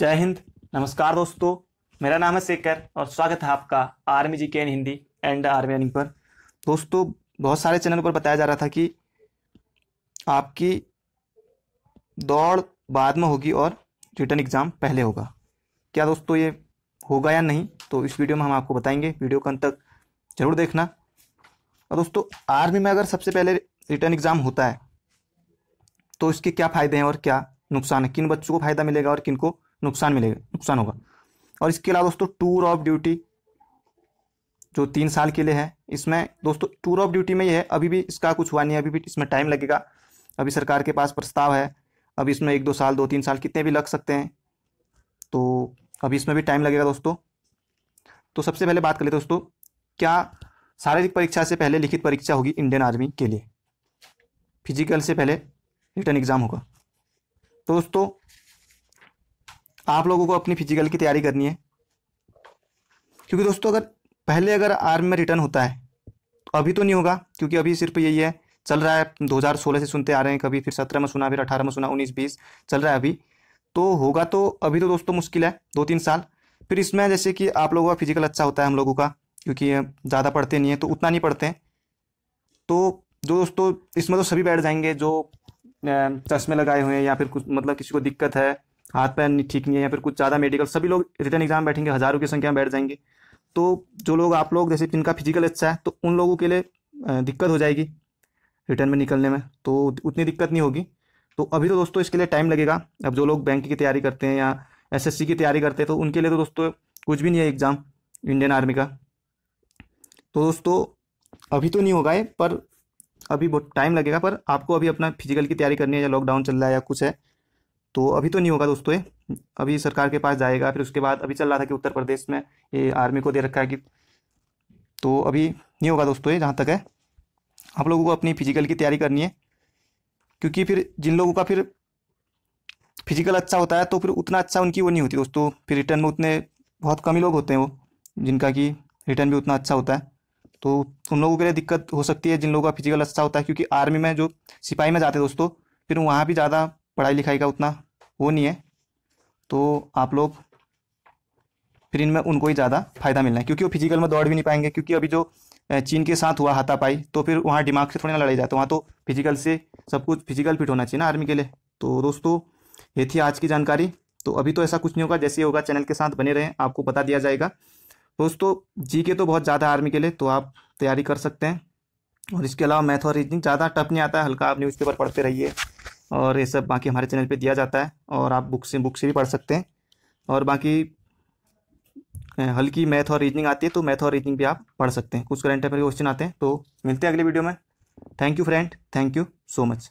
जय हिंद नमस्कार दोस्तों मेरा नाम है शेखर और स्वागत है आपका आर्मी जी के एन हिंदी एंड आर्मी अर्निंग पर दोस्तों बहुत सारे चैनल पर बताया जा रहा था कि आपकी दौड़ बाद में होगी और रिटर्न एग्ज़ाम पहले होगा क्या दोस्तों ये होगा या नहीं तो इस वीडियो में हम आपको बताएंगे वीडियो का अंत तक ज़रूर देखना और दोस्तों आर्मी में अगर सबसे पहले रिटर्न एग्ज़ाम होता है तो इसके क्या फ़ायदे हैं और क्या नुकसान है किन बच्चों को फ़ायदा मिलेगा और किन को नुकसान मिलेगा नुकसान होगा और इसके अलावा दोस्तों टूर ऑफ ड्यूटी जो तीन साल के लिए है इसमें दोस्तों टूर ऑफ ड्यूटी में यह है अभी भी इसका कुछ हुआ नहीं है अभी भी इसमें टाइम लगेगा अभी सरकार के पास प्रस्ताव है अभी इसमें एक दो साल दो तीन साल कितने भी लग सकते हैं तो अभी इसमें भी टाइम लगेगा दोस्तों तो सबसे पहले बात करें दोस्तों क्या शारीरिक परीक्षा से पहले लिखित परीक्षा होगी इंडियन आर्मी के लिए फिजिकल से पहले रिटर्न एग्ज़ाम होगा तो दोस्तों आप लोगों को अपनी फिजिकल की तैयारी करनी है क्योंकि दोस्तों अगर पहले अगर आर्मी में रिटर्न होता है तो अभी तो नहीं होगा क्योंकि अभी सिर्फ यही है चल रहा है 2016 से सुनते आ रहे हैं कभी फिर सत्रह में सुना फिर अठारह में सुना उन्नीस बीस चल रहा है अभी तो होगा तो अभी तो दोस्तों मुश्किल है दो तीन साल फिर इसमें जैसे कि आप लोगों का फिजिकल अच्छा होता है हम लोगों का क्योंकि ज़्यादा पढ़ते नहीं है तो उतना नहीं पढ़ते हैं तो जो दोस्तों इसमें तो सभी बैठ जाएंगे जो चश्मे लगाए हुए हैं या फिर कुछ मतलब किसी को दिक्कत है हाथ पैर नहीं ठीक नहीं है या फिर कुछ ज़्यादा मेडिकल सभी लोग रिटर्न एग्जाम बैठेंगे हज़ारों की संख्या में बैठ जाएंगे तो जो लोग आप लोग जैसे जिनका फिजिकल अच्छा है तो उन लोगों के लिए दिक्कत हो जाएगी रिटर्न में निकलने में तो उतनी दिक्कत नहीं होगी तो अभी तो दोस्तों इसके लिए टाइम लगेगा अब जो लोग बैंक की तैयारी करते हैं या एस की तैयारी करते हैं तो उनके लिए तो दोस्तों कुछ भी नहीं है एग्ज़ाम इंडियन आर्मी का तो दोस्तों अभी तो नहीं होगा ये पर अभी बहुत टाइम लगेगा पर आपको अभी अपना फिजिकल की तैयारी करनी है या लॉकडाउन चल रहा है या कुछ है तो अभी तो नहीं होगा दोस्तों ये अभी सरकार के पास जाएगा फिर उसके बाद अभी चल रहा था कि उत्तर प्रदेश में ये आर्मी को दे रखा है कि तो अभी नहीं होगा दोस्तों ये जहाँ तक है आप लोगों को अपनी फिजिकल की तैयारी करनी है क्योंकि फिर जिन लोगों का फिर फिजिकल अच्छा होता है तो फिर उतना अच्छा उनकी वो नहीं होती दोस्तों फिर रिटर्न में उतने बहुत कम ही लोग होते हैं वो जिनका कि रिटर्न भी उतना अच्छा होता है तो उन लोगों के लिए दिक्कत हो सकती है जिन लोगों का फिजिकल अच्छा होता है क्योंकि आर्मी में जो सिपाही में जाते हैं दोस्तों फिर वहाँ भी ज़्यादा पढ़ाई लिखाई का उतना वो नहीं है तो आप लोग फिर इनमें उनको ही ज़्यादा फायदा मिलना है क्योंकि वो फिजिकल में दौड़ भी नहीं पाएंगे क्योंकि अभी जो चीन के साथ हुआ हाथापाई तो फिर वहाँ दिमाग से थोड़ी ना लड़ाई जाता वहाँ तो फिजिकल से सब कुछ फिजिकल फिट होना चाहिए ना आर्मी के लिए तो दोस्तों ये थी आज की जानकारी तो अभी तो ऐसा कुछ नहीं होगा जैसे होगा चैनल के साथ बने रहें आपको बता दिया जाएगा दोस्तों जी के तो बहुत ज़्यादा आर्मी के लिए तो आप तैयारी कर सकते हैं और इसके अलावा मैथ और रीजनिंग ज़्यादा टफ नहीं आता है हल्का आप न्यूज़पेपर पढ़ते रहिए और ये सब बाकी हमारे चैनल पे दिया जाता है और आप बुक से बुक से भी पढ़ सकते हैं और बाकी हल्की मैथ और रीजनिंग आती है तो मैथ और रीजनिंग भी आप पढ़ सकते हैं कुछ करंट अफेयर क्वेश्चन आते हैं तो मिलते हैं अगले वीडियो में thank you friend thank you so much